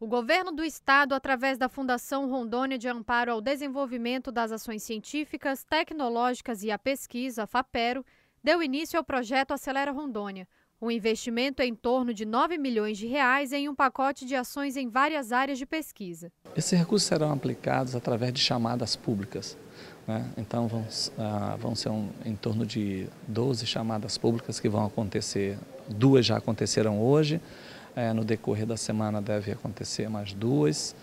O governo do estado, através da Fundação Rondônia de Amparo ao Desenvolvimento das Ações Científicas, Tecnológicas e à Pesquisa, FAPERO, deu início ao projeto Acelera Rondônia, um investimento em torno de 9 milhões de reais em um pacote de ações em várias áreas de pesquisa. Esses recursos serão aplicados através de chamadas públicas. Né? Então vão, ah, vão ser um, em torno de 12 chamadas públicas que vão acontecer. Duas já aconteceram hoje, é, no decorrer da semana deve acontecer mais duas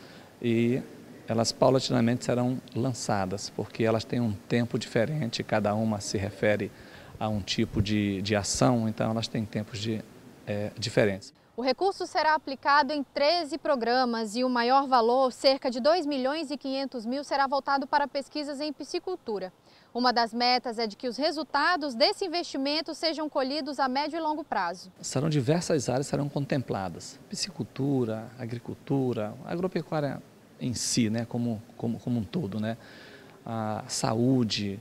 e elas paulatinamente serão lançadas, porque elas têm um tempo diferente, cada uma se refere a um tipo de, de ação, então elas têm tempos de, é, diferentes. O recurso será aplicado em 13 programas e o maior valor, cerca de 2 milhões e 500 mil, será voltado para pesquisas em piscicultura. Uma das metas é de que os resultados desse investimento sejam colhidos a médio e longo prazo. Serão diversas áreas serão contempladas: piscicultura, agricultura, agropecuária em si, né, como, como, como um todo, né, a saúde,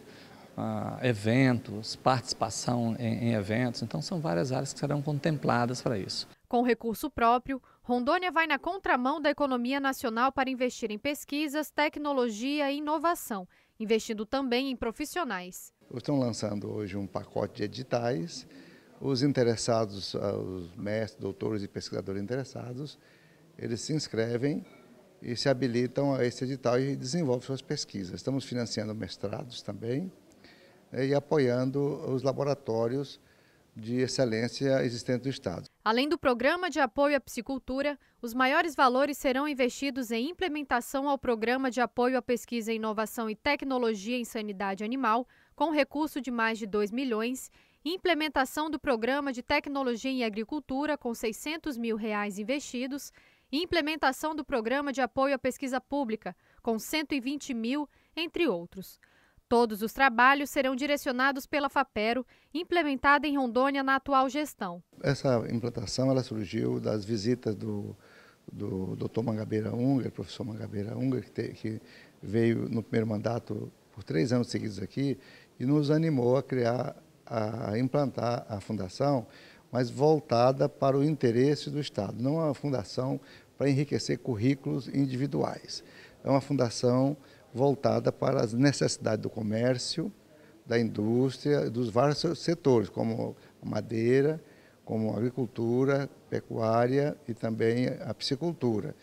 a eventos, participação em, em eventos. Então são várias áreas que serão contempladas para isso. Com recurso próprio, Rondônia vai na contramão da economia nacional para investir em pesquisas, tecnologia e inovação, investindo também em profissionais. Estão lançando hoje um pacote de editais. Os interessados, ah, os mestres, doutores e pesquisadores interessados, eles se inscrevem e se habilitam a esse edital e desenvolvem suas pesquisas. Estamos financiando mestrados também né, e apoiando os laboratórios de excelência existentes do Estado. Além do programa de apoio à piscicultura, os maiores valores serão investidos em implementação ao programa de apoio à pesquisa, inovação e tecnologia em sanidade animal, com recurso de mais de 2 milhões, implementação do programa de tecnologia em agricultura, com 600 mil reais investidos, e implementação do programa de apoio à pesquisa pública, com 120 mil, entre outros. Todos os trabalhos serão direcionados pela FAPERO, implementada em Rondônia na atual gestão. Essa implantação ela surgiu das visitas do, do Dr. Mangabeira Unger, professor Mangabeira Unger, que, te, que veio no primeiro mandato por três anos seguidos aqui e nos animou a criar, a implantar a fundação, mas voltada para o interesse do Estado, não uma fundação para enriquecer currículos individuais. É uma fundação voltada para as necessidades do comércio, da indústria, dos vários setores, como madeira, como agricultura, pecuária e também a piscicultura.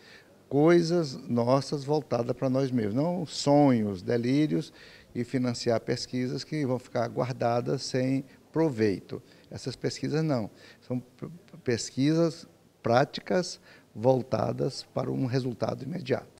Coisas nossas voltadas para nós mesmos, não sonhos, delírios e financiar pesquisas que vão ficar guardadas sem proveito. Essas pesquisas não, são pesquisas práticas voltadas para um resultado imediato.